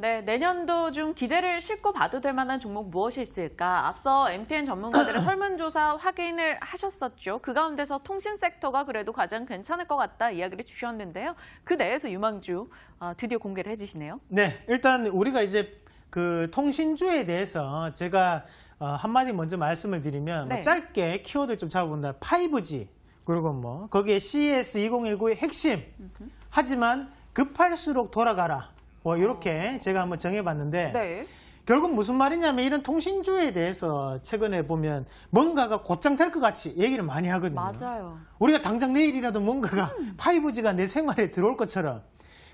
네, 내년도 좀 기대를 싣고 봐도 될 만한 종목 무엇이 있을까? 앞서 MTN 전문가들의 설문조사 확인을 하셨었죠. 그 가운데서 통신 섹터가 그래도 가장 괜찮을 것 같다 이야기를 주셨는데요. 그 내에서 유망주 어, 드디어 공개를 해주시네요. 네, 일단 우리가 이제 그 통신주에 대해서 제가 어, 한마디 먼저 말씀을 드리면 뭐 네. 뭐 짧게 키워드 를좀 잡아본다. 5G 그리고 뭐 거기에 CES 2019의 핵심. 하지만 급할수록 돌아가라. 뭐 음. 이렇게 제가 한번 정해봤는데 네. 결국 무슨 말이냐면 이런 통신주에 대해서 최근에 보면 뭔가가 곧장 될 것 같이 얘기를 많이 하거든요. 맞아요. 우리가 당장 내일이라도 뭔가가 음. 5G가 내 생활에 들어올 것처럼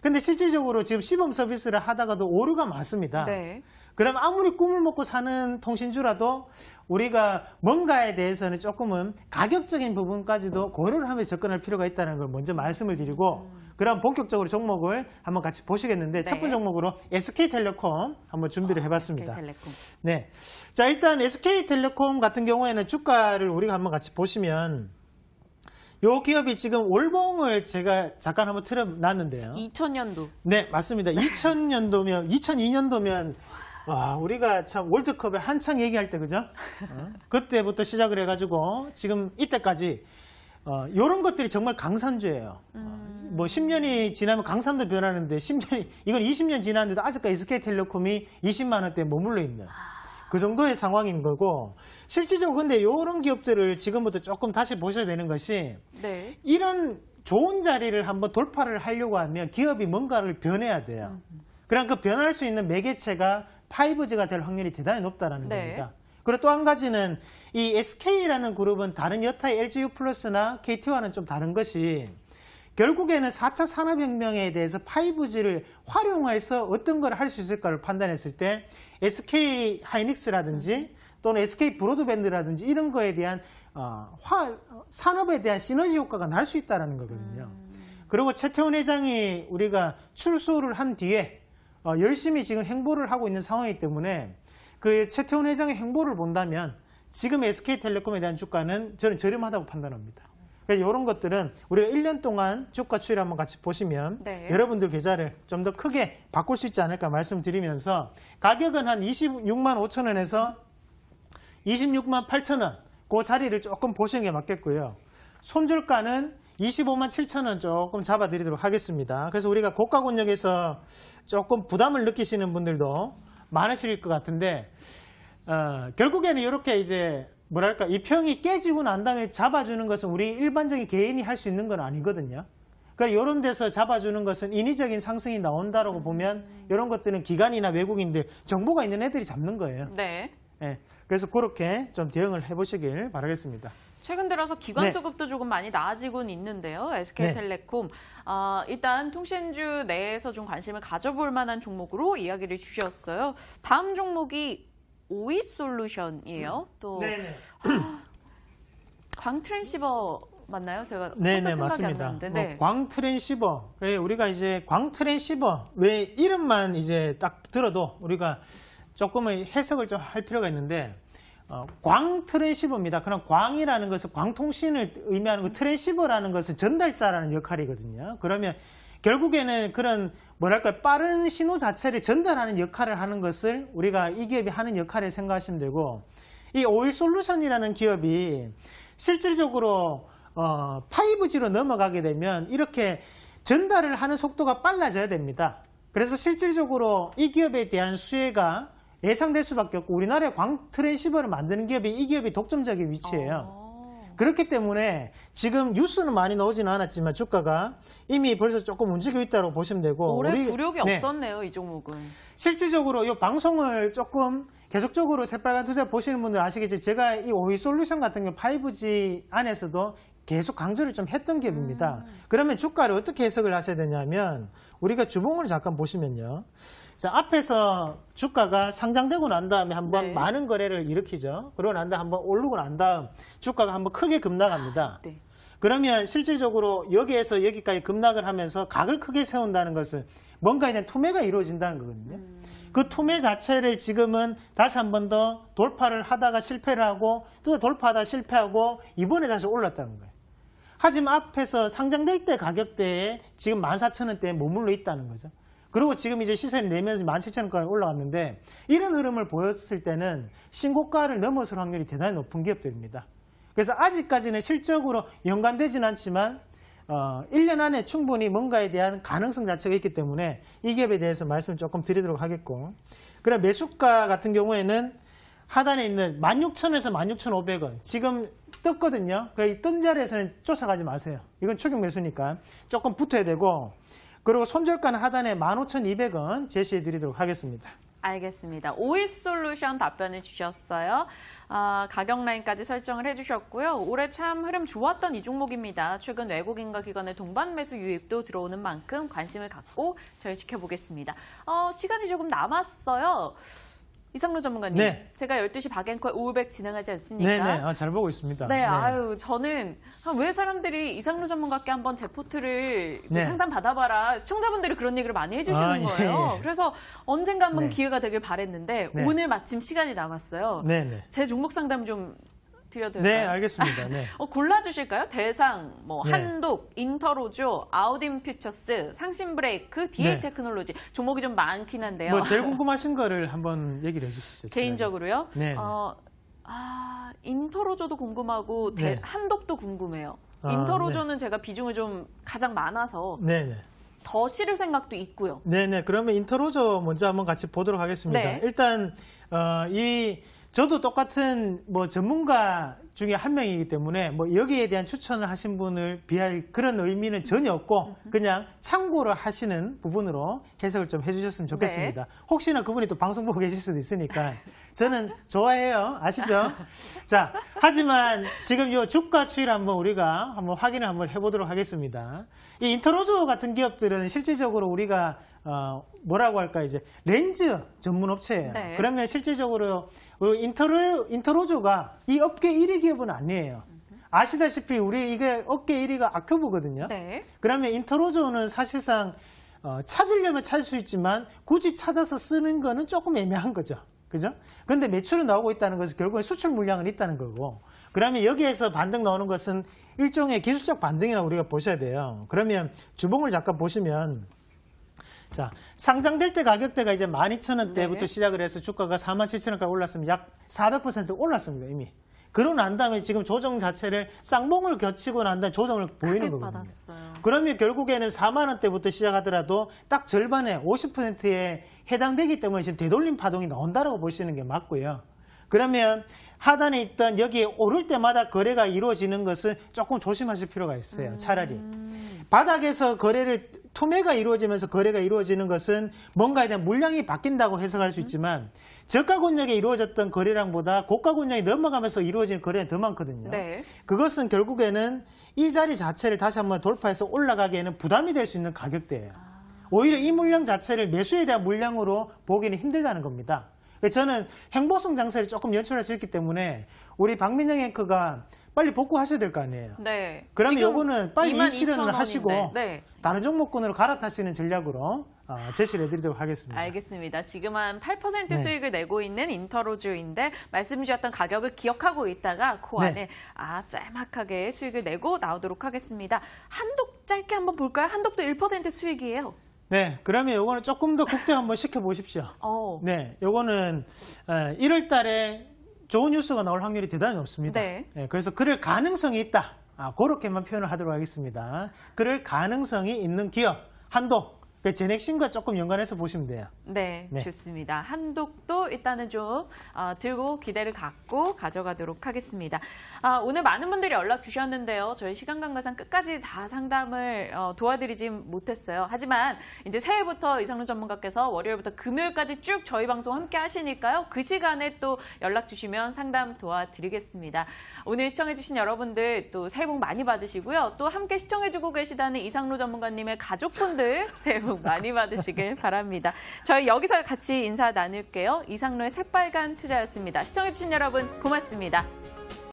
근데 실질적으로 지금 시범 서비스를 하다가도 오류가 많습니다. 네. 그럼 아무리 꿈을 먹고 사는 통신주라도 우리가 뭔가에 대해서는 조금은 가격적인 부분까지도 고려를 하며 접근할 필요가 있다는 걸 먼저 말씀을 드리고 음. 그럼 본격적으로 종목을 한번 같이 보시겠는데 네. 첫번 종목으로 SK텔레콤 한번 준비를 아, 해봤습니다. SK텔레콤. 네, 자 일단 SK텔레콤 같은 경우에는 주가를 우리가 한번 같이 보시면 요 기업이 지금 월봉을 제가 잠깐 한번 틀어놨는데요. 2000년도. 네, 맞습니다. 2000년도면 2002년도면 와, 우리가 참 월드컵에 한창 얘기할 때 그죠? 그때부터 시작을 해가지고 지금 이때까지 어, 이런 것들이 정말 강산주예요. 음. 뭐 10년이 지나면 강산도 변하는데 10년이 이건 20년 지났는데도 아직까지 SK텔레콤이 20만 원대에 머물러 있는 아. 그 정도의 상황인 거고 실질적으로 근데 이런 기업들을 지금부터 조금 다시 보셔야 되는 것이 네. 이런 좋은 자리를 한번 돌파를 하려고 하면 기업이 뭔가를 변해야 돼요. 음. 그러니까 그 변할 수 있는 매개체가 5G가 될 확률이 대단히 높다라는 네. 겁니다. 그리고 또 한 가지는 이 SK라는 그룹은 다른 여타의 LGU 플러스나 KT와는 좀 다른 것이 결국에는 4차 산업혁명에 대해서 5G를 활용해서 어떤 걸 할 수 있을까를 판단했을 때 SK 하이닉스라든지 또는 SK 브로드밴드라든지 이런 거에 대한 어, 화, 산업에 대한 시너지 효과가 날 수 있다는 거거든요. 음. 그리고 최태원 회장이 우리가 출소를 한 뒤에 어, 열심히 지금 행보를 하고 있는 상황이기 때문에 그최태훈 회장의 행보를 본다면 지금 SK텔레콤에 대한 주가는 저는 저렴하다고 판단합니다. 그 이런 것들은 우리가 1년 동안 주가 추이를 한번 같이 보시면 네. 여러분들 계좌를 좀 더 크게 바꿀 수 있지 않을까 말씀드리면서 가격은 한 26만 5천 원에서 26만 8천 원, 그 자리를 조금 보시는 게 맞겠고요. 손절가는 25만 7천 원 조금 잡아드리도록 하겠습니다. 그래서 우리가 고가 권역에서 조금 부담을 느끼시는 분들도 많으실 것 같은데 어, 결국에는 이렇게 이제 뭐랄까 이 평이 깨지고 난 다음에 잡아주는 것은 우리 일반적인 개인이 할 수 있는 건 아니거든요. 그러니까 이런 데서 잡아주는 것은 인위적인 상승이 나온다라고 보면 이런 음. 것들은 기관이나 외국인들 정보가 있는 애들이 잡는 거예요. 네. 네. 그래서 그렇게 좀 대응을 해보시길 바라겠습니다. 최근 들어서 기관 네. 수급도 네. 조금 많이 나아지곤 있는데요. SK텔레콤 네. 어, 일단 통신주 내에서 좀 관심을 가져볼 만한 종목으로 이야기를 주셨어요. 다음 종목이 오이 솔루션이에요. 음. 또 네, 네. 아, 광트랜시버 맞나요? 제가 네네 맞습니다. 뭐 네. 광트랜시버 예, 우리가 이제 광트랜시버 왜 이름만 이제 딱 들어도 우리가 조금의 해석을 좀 할 필요가 있는데 어, 광 트랜시버입니다. 그럼 광이라는 것은 광통신을 의미하는 거 그 트랜시버라는 것은 전달자라는 역할이거든요. 그러면 결국에는 그런 뭐랄까 빠른 신호 자체를 전달하는 역할을 하는 것을 우리가 이 기업이 하는 역할을 생각하시면 되고 이 오일 솔루션이라는 기업이 실질적으로 어, 5G로 넘어가게 되면 이렇게 전달을 하는 속도가 빨라져야 됩니다. 그래서 실질적으로 이 기업에 대한 수혜가 예상될 수밖에 없고 우리나라의광 트랜시버를 만드는 기업이 이 기업이 독점적인 위치예요. 어. 그렇기 때문에 지금 뉴스는 많이 나오지는 않았지만 주가가 이미 벌써 조금 움직여 있다고 보시면 되고 올해 우리, 구력이 네. 없었네요 이 종목은 실질적으로 이 방송을 조금 계속적으로 새빨간 투자 보시는 분들 아시겠지만 제가 이 오이 솔루션 같은 경우 5G 안에서도 계속 강조를 좀 했던 기업입니다. 음. 그러면 주가를 어떻게 해석을 하셔야 되냐면 우리가 주봉을 잠깐 보시면요. 자, 앞에서 주가가 상장되고 난 다음에 한번 네. 많은 거래를 일으키죠. 그러고 난 다음에 한번 오르고 난 다음 주가가 한번 크게 급락합니다. 네. 그러면 실질적으로 여기에서 여기까지 급락을 하면서 각을 크게 세운다는 것은 뭔가에 대한 투매가 이루어진다는 거거든요. 음. 그 투매 자체를 지금은 다시 한 번 더 돌파를 하다가 실패를 하고 또 돌파하다 실패하고 이번에 다시 올랐다는 거예요. 하지만 앞에서 상장될 때 가격대에 지금 14,000원대에 머물러 있다는 거죠. 그리고 지금 이제 시세는 내면서 17,000원까지 올라왔는데 이런 흐름을 보였을 때는 신고가를 넘어설 확률이 대단히 높은 기업들입니다. 그래서 아직까지는 실적으로 연관되진 않지만 어, 1년 안에 충분히 뭔가에 대한 가능성 자체가 있기 때문에 이 기업에 대해서 말씀을 조금 드리도록 하겠고 그럼 매수가 같은 경우에는 하단에 있는 16,000에서 16,500원 지금 떴거든요. 그뜬 그러니까 자리에서는 쫓아가지 마세요. 이건 초격 매수니까 조금 붙어야 되고 그리고 손절가는 하단에 15,200원 제시해 드리도록 하겠습니다. 알겠습니다. 오이 솔루션 답변을 주셨어요. 아, 가격 라인까지 설정을 해주셨고요. 올해 참 흐름 좋았던 이 종목입니다. 최근 외국인과 기관의 동반 매수 유입도 들어오는 만큼 관심을 갖고 저희 지켜보겠습니다. 어, 시간이 조금 남았어요. 이상로 전문가님, 네. 제가 12시 바겐코에 500 진행하지 않습니까? 네네, 네. 아, 잘 보고 있습니다. 네, 네. 아유, 저는 아, 왜 사람들이 이상로 전문가께 한번 제 포트를 네. 상담 받아봐라 시청자분들이 그런 얘기를 많이 해주시는 아, 예, 거예요. 예, 그래서 언젠가 한번 네. 기회가 되길 바랬는데 네. 오늘 마침 시간이 남았어요. 네, 네. 제 종목 상담 좀 드려도 네, 될까요? 네, 알겠습니다. 네. 어, 골라주실까요? 대상, 뭐 네. 한독, 인터로조, 아우딘 퓨처스, 상신 브레이크, DA 네. 테크놀로지 종목이 좀 많긴 한데요. 뭐 제일 궁금하신 거를 한번 얘기를 해주시죠. 개인적으로요? 네. 어, 아, 인터로조도 궁금하고 대, 네. 한독도 궁금해요. 아, 인터로조는 네. 제가 비중을 좀 가장 많아서 네, 네. 더 실을 생각도 있고요. 네네. 네. 그러면 인터로저 먼저 한번 같이 보도록 하겠습니다. 네. 일단 어, 이 저도 똑같은 뭐 전문가 중에 한 명이기 때문에 뭐 여기에 대한 추천을 하신 분을 비할 그런 의미는 전혀 없고 그냥 참고를 하시는 부분으로 해석을 좀 해주셨으면 좋겠습니다. 네. 혹시나 그분이 또 방송 보고 계실 수도 있으니까 저는 좋아해요. 아시죠? 자, 하지만 지금 이 주가 추이를 한번 우리가 한번 확인을 한번 해보도록 하겠습니다. 이 인터로조 같은 기업들은 실질적으로 우리가 어, 뭐라고 할까 이제 렌즈 전문 업체예요. 네. 그러면 실질적으로 인터로 인터로조가 이 업계 1위 대기업은 아니에요. 아시다시피 우리 이게 어깨 1위가 아큐브거든요. 네. 그러면 인터로조는 사실상 어, 찾으려면 찾을 수 있지만 굳이 찾아서 쓰는 거는 조금 애매한 거죠. 그죠? 근데 매출은 나오고 있다는 것은 결국엔 수출 물량은 있다는 거고 그러면 여기에서 반등 나오는 것은 일종의 기술적 반등이라고 우리가 보셔야 돼요. 그러면 주봉을 잠깐 보시면 자 상장될 때 가격대가 이제 12,000원대부터 네. 시작을 해서 주가가 47,000원까지 올랐으면 약 400% 올랐습니다. 이미. 그러고 난 다음에 지금 조정 자체를 쌍봉을 겹치고 난 다음에 조정을 보이는 거거든요. 받았어요. 그러면 결국에는 4만 원대부터 시작하더라도 딱 절반에 50%에 해당되기 때문에 지금 되돌림 파동이 나온다라고 보시는 게 맞고요. 그러면 하단에 있던 여기에 오를 때마다 거래가 이루어지는 것은 조금 조심하실 필요가 있어요. 음. 차라리. 바닥에서 거래를 투매가 이루어지면서 거래가 이루어지는 것은 뭔가에 대한 물량이 바뀐다고 해석할 수 음. 있지만 저가 권역에 이루어졌던 거래량보다 고가 권역이 넘어가면서 이루어지는 거래는 더 많거든요. 네. 그것은 결국에는 이 자리 자체를 다시 한번 돌파해서 올라가기에는 부담이 될 수 있는 가격대예요. 아. 오히려 이 물량 자체를 매수에 대한 물량으로 보기는 힘들다는 겁니다. 예, 저는 행보성 장사를 조금 연출할 수 있기 때문에 우리 박민영 앵커가 빨리 복구하셔야 될 거 아니에요. 네. 그러면 요거는 빨리 실현을 하시고 네. 다른 종목군으로 갈아타시는 전략으로 어, 제시를 해드리도록 하겠습니다. 알겠습니다. 지금 한8% 네. 수익을 내고 있는 인터로즈인데 말씀 주셨던 가격을 기억하고 있다가 코 그 네. 안에 네. 아 짤막하게 수익을 내고 나오도록 하겠습니다. 한독 짧게 한번 볼까요? 한독도 1% 수익이에요. 네, 그러면 요거는 조금 더 극대 한번 시켜보십시오. 어. 네, 요거는 1월 어, 달에 좋은 뉴스가 나올 확률이 대단히 높습니다. 네. 네 그래서 그럴 가능성이 있다. 아, 그렇게만 표현을 하도록 하겠습니다. 그럴 가능성이 있는 기업, 한도, 그 제넥신과 조금 연관해서 보시면 돼요. 네, 네. 좋습니다. 한독도 일단은 좀 어, 들고 기대를 갖고 가져가도록 하겠습니다. 아, 오늘 많은 분들이 연락 주셨는데요. 저희 시간 관계상 끝까지 다 상담을 어, 도와드리지 못했어요. 하지만 이제 새해부터 이상훈 전문가께서 월요일부터 금요일까지 쭉 저희 방송 함께 하시니까요. 그 시간에 또 연락 주시면 상담 도와드리겠습니다. 오늘 시청해주신 여러분들 또 새해 복 많이 받으시고요. 또 함께 시청해주고 계시다는 이상로 전문가님의 가족분들 새해 복복 많이 받으시길 바랍니다. 저희 여기서 같이 인사 나눌게요. 이상로의 새빨간 투자였습니다. 시청해주신 여러분 고맙습니다.